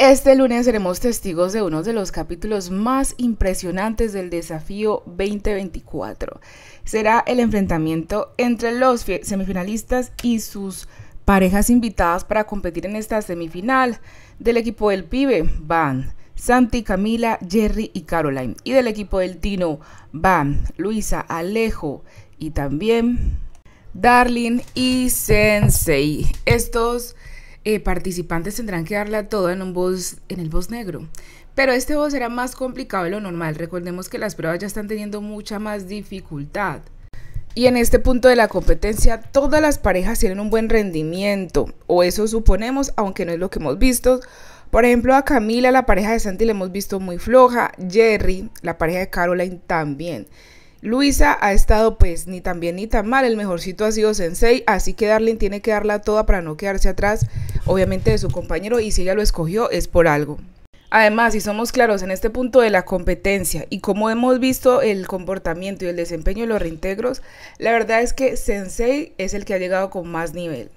Este lunes seremos testigos de uno de los capítulos más impresionantes del desafío 2024. Será el enfrentamiento entre los semifinalistas y sus parejas invitadas para competir en esta semifinal del equipo del pibe, Van. Santi, Camila, Jerry y Caroline. Y del equipo del Tino, Van, Luisa, Alejo y también Darling y Sensei. Estos eh, participantes tendrán que darla toda en, un voz, en el voz negro. Pero este voz será más complicado de lo normal. Recordemos que las pruebas ya están teniendo mucha más dificultad. Y en este punto de la competencia, todas las parejas tienen un buen rendimiento, o eso suponemos, aunque no es lo que hemos visto. Por ejemplo, a Camila, la pareja de Santi, le hemos visto muy floja. Jerry, la pareja de Caroline, también. Luisa ha estado pues ni tan bien ni tan mal, el mejorcito ha sido Sensei, así que Darling tiene que darla toda para no quedarse atrás, obviamente de su compañero, y si ella lo escogió es por algo. Además, si somos claros en este punto de la competencia y como hemos visto el comportamiento y el desempeño de los reintegros, la verdad es que Sensei es el que ha llegado con más nivel.